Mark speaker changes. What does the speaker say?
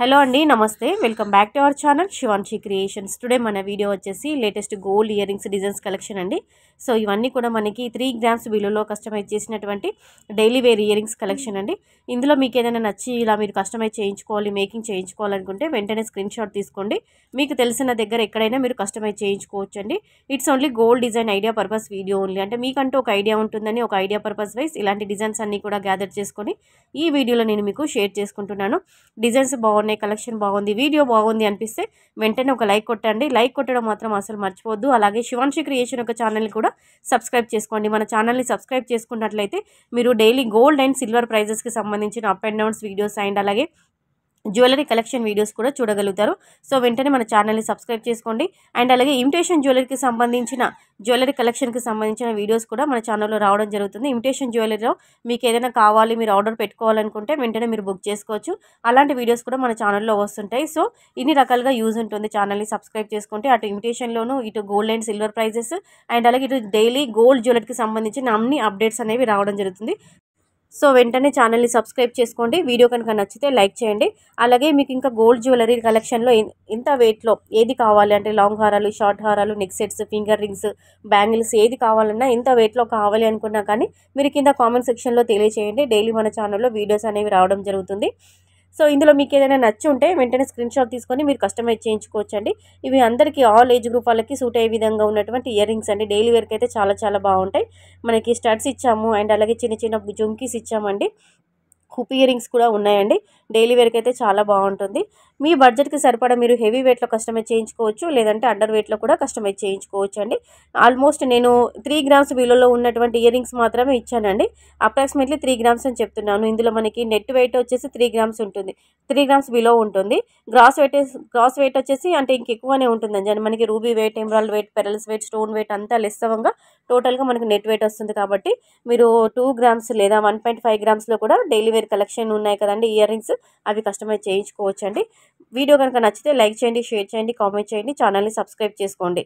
Speaker 1: hello అండి నమస్తే welcome back to our channel Shivanshi creations today మన వీడియో వచ్చేసి latest gold earrings designs collection అండి సో ఇవన్నీ కూడా మనకి త్రీ గ్రామ్స్ బిలోలో కస్టమైజ్ చేసినటువంటి daily wear earrings collection అండి ఇందులో మీకు ఏదైనా నచ్చి ఇలా మీరు కస్టమైజ్ చేయించుకోవాలి మేకింగ్ చేయించుకోవాలనుకుంటే వెంటనే స్క్రీన్ షాట్ తీసుకోండి మీకు తెలిసిన దగ్గర ఎక్కడైనా మీరు కస్టమైజ్ చేయించుకోవచ్చు అండి it's only gold design idea purpose video only అంటే మీకంటూ ఒక ఐడియా ఉంటుందని ఒక ఐడియా పర్పస్ వైజ్ ఇలాంటి డిజైన్స్ అన్నీ కూడా గ్యాదర్ చేసుకొని ఈ వీడియోలో నేను మీకు షేర్ చేసుకుంటున్నాను డిజైన్స్ బాగున్నాయి ఉన్నాయి కలెక్షన్ బాగుంది వీడియో బాగుంది అనిపిస్తే వెంటనే ఒక లైక్ కొట్టండి లైక్ కొట్టడం మాత్రం అసలు మర్చిపోద్దు అలాగే శివాంశి క్రియేషన్ యొక్క ఛానల్ని కూడా సబ్స్క్రైబ్ చేసుకోండి మన ఛానల్ని సబ్స్క్రైబ్ చేసుకున్నట్లయితే మీరు డైలీ గోల్డ్ అండ్ సిల్వర్ ప్రైజెస్కి సంబంధించిన up and downs videos and అలాగే జ్యువెలరీ కలెక్షన్ వీడియోస్ కూడా చూడగలుగుతారు సో వెంటనే మన ఛానల్ని సబ్స్క్రైబ్ చేసుకోండి అండ్ అలాగే ఇమిటేషన్ జ్యువెలరీకి సంబంధించిన జ్యువెలరీ కలెక్షన్కి సంబంధించిన వీడియోస్ కూడా మన ఛానల్లో రావడం జరుగుతుంది ఇమిటేషన్ జ్యువెలరీలో మీకు ఏదైనా కావాలి మీరు ఆర్డర్ పెట్టుకోవాలనుకుంటే వెంటనే మీరు బుక్ చేసుకోవచ్చు అలాంటి వీడియోస్ కూడా మన ఛానల్లో వస్తుంటాయి సో ఇన్ని రకాలుగా యూజ్ ఉంటుంది ఛానల్ని సబ్స్క్రైబ్ చేసుకుంటే అటు ఇమిటేషన్లోను ఇటు gold and silver prices and అలాగే ఇటు డైలీ గోల్డ్ జ్యువెలరీకి సంబంధించిన అన్ని అప్డేట్స్ అనేవి రావడం జరుగుతుంది సో వెంటనే ఛానల్ని సబ్స్క్రైబ్ చేసుకోండి వీడియో కనుక నచ్చితే లైక్ చేయండి అలాగే మీకు ఇంకా గోల్డ్ జ్యువెలరీ కలెక్షన్లో ఇంత వెయిట్లో ఏది కావాలి అంటే లాంగ్ హారాలు షార్ట్ హారాలు neck sets finger rings bangles ఏది కావాలన్నా ఇంత వెయిట్లో కావాలి అనుకున్నా కానీ మీరు కింద కామెంట్ సెక్షన్లో తెలియచేయండి డైలీ మన ఛానల్లో వీడియోస్ అనేవి రావడం జరుగుతుంది సో ఇందులో మీకు ఏదైనా నచ్చి ఉంటే వెంటనే స్క్రీన్ షాట్ తీసుకొని మీరు కస్టమైజ్ చేయించుకోవచ్చు అండి ఇవి అందరికీ ఆల్ ఏజ్ గ్రూప్ వాళ్ళకి సూట్ అయ్యే విధంగా ఉన్నటువంటి ఇయర్ రింగ్స్ అండి డైలీ వేర్కి అయితే చాలా చాలా బాగుంటాయి మనకి స్టడ్స్ ఇచ్చాము అండ్ అలాగే చిన్న చిన్న జుంకీస్ ఇచ్చామండి హుప్ ఇయరింగ్స్ కూడా ఉన్నాయండి డైలీ వేర్కి అయితే చాలా బాగుంటుంది మీ బడ్జెట్కి సరిపడా మీరు హెవీ వెయిట్లో కస్టమైజ్ చేయించుకోవచ్చు లేదంటే అండర్ వెయిట్లో కూడా కస్టమైజ్ చేయించుకోవచ్చు అండి ఆల్మోస్ట్ నేను త్రీ గ్రామ్స్ విలువలో ఉన్నటువంటి ఇయరింగ్స్ మాత్రమే ఇచ్చానండి అప్రాక్సిమేట్లీ త్రీ గ్రామ్స్ అని చెప్తున్నాను ఇందులో మనకి నెట్ వెయిట్ వచ్చేసి త్రీ గ్రామ్స్ ఉంటుంది త్రీ గ్రామ్స్ బిలో ఉంటుంది గ్రాస్ వెయిట్ గ్రాస్ వెయిట్ వచ్చేసి అంటే ఇంకెక్కువనే ఉంటుందండి అంటే మనకి ruby weight emerald weight pearls weight stone weight అంతా లెస్తవంగా టోటల్గా మనకి నెట్ వెయిట్ వస్తుంది కాబట్టి మీరు టూ గ్రామ్స్ లేదా వన్ పాయింట్ ఫైవ్ గ్రామ్స్లో కూడా డైలీ వేరు కలెక్షన్ ఉన్నాయి కదండి ఇయర్ రింగ్స్ అవి కస్టమైజ్ చేయించుకోవచ్చు అండి వీడియో కనుక నచ్చితే లైక్ చేయండి షేర్ చేయండి కామెంట్ చేయండి ఛానల్ని సబ్స్క్రైబ్ చేసుకోండి